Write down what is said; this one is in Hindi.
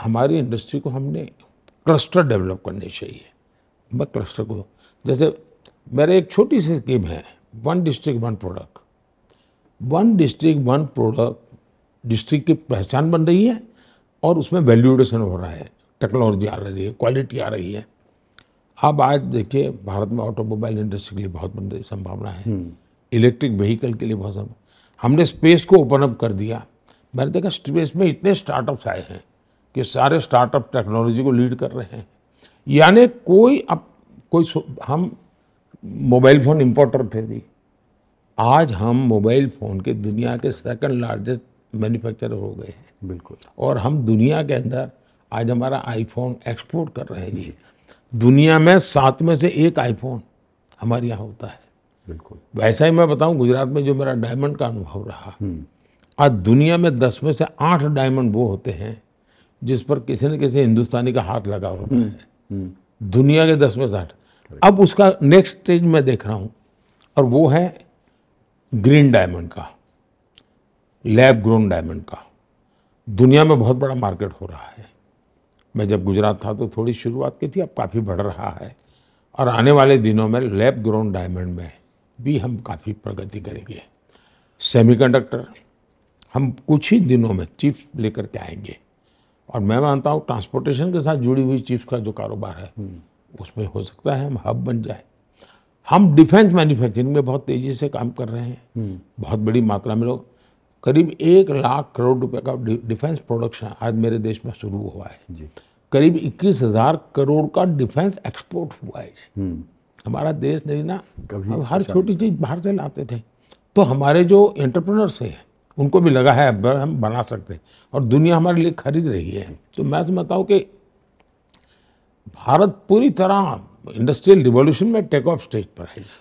हमारी इंडस्ट्री को हमने क्लस्टर डेवलप करने चाहिए मैं क्लस्टर को जैसे मेरे एक छोटी सी स्कीम है one district one product one district one product district की पहचान बन रही है और उसमें वैल्यूडेशन हो रहा है टेक्नोलॉजी आ रही है क्वालिटी आ रही है अब आज देखिए भारत में ऑटोमोबाइल इंडस्ट्री के लिए बहुत रही संभावना है इलेक्ट्रिक हम्म। व्हीकल के लिए बहुत संभावना हमने स्पेस को ओपन अप कर दिया मैंने देखा स्पेस में इतने स्टार्टअप्स आए हैं ये सारे स्टार्टअप टेक्नोलॉजी को लीड कर रहे हैं यानी कोई अब कोई हम मोबाइल फ़ोन इम्पोर्टर थे जी आज हम मोबाइल फ़ोन के दुनिया के सेकंड लार्जेस्ट मैन्युफैक्चरर हो गए हैं बिल्कुल और हम दुनिया के अंदर आज हमारा आईफोन एक्सपोर्ट कर रहे हैं जी, जी। दुनिया में सात में से एक आईफोन हमारे यहाँ होता है बिल्कुल वैसा ही मैं बताऊँ गुजरात में जो मेरा डायमंड का अनुभव रहा हम्म। आज दुनिया में दस में से आठ डायमंड वो होते हैं जिस पर किसी न किसी हिंदुस्तानी का हाथ लगा होता है हम्म, हम्म। दुनिया के दस में साठ अब उसका नेक्स्ट स्टेज मैं देख रहा हूँ और वो है ग्रीन डायमंड का लैब ग्रोन डायमंड का दुनिया में बहुत बड़ा मार्केट हो रहा है मैं जब गुजरात था तो थोड़ी शुरुआत की थी अब काफ़ी बढ़ रहा है और आने वाले दिनों में लैब ग्रोन डायमंड में भी हम काफ़ी प्रगति करेंगे सेमीकंडक्टर हम कुछ ही दिनों में चिप्स लेकर के आएंगे और मैं मानता हूँ ट्रांसपोर्टेशन के साथ जुड़ी हुई चिप्स का जो कारोबार है हम्म। उसमें हो सकता है हम हब बन जाए हम डिफेंस मैन्युफैक्चरिंग में बहुत तेज़ी से काम कर रहे हैं हम्म। बहुत बड़ी मात्रा में लोग करीब एक लाख करोड़ रुपए का डिफेंस प्रोडक्शन आज मेरे देश में शुरू हुआ है जी। करीब इक्कीस हजार करोड़ का डिफेंस एक्सपोर्ट हुआ है हम्म। हमारा देश नहीं ना हर छोटी चीज़ बाहर से लाते थे तो हमारे जो एंटरप्रनर्स हैं उनको भी लगा है हम बना सकते हैं और दुनिया हमारे लिए खरीद रही है तो मैं समझता हूँ कि भारत पूरी तरह इंडस्ट्रियल रिवॉल्यूशन में टेक ऑफ स्टेज पर है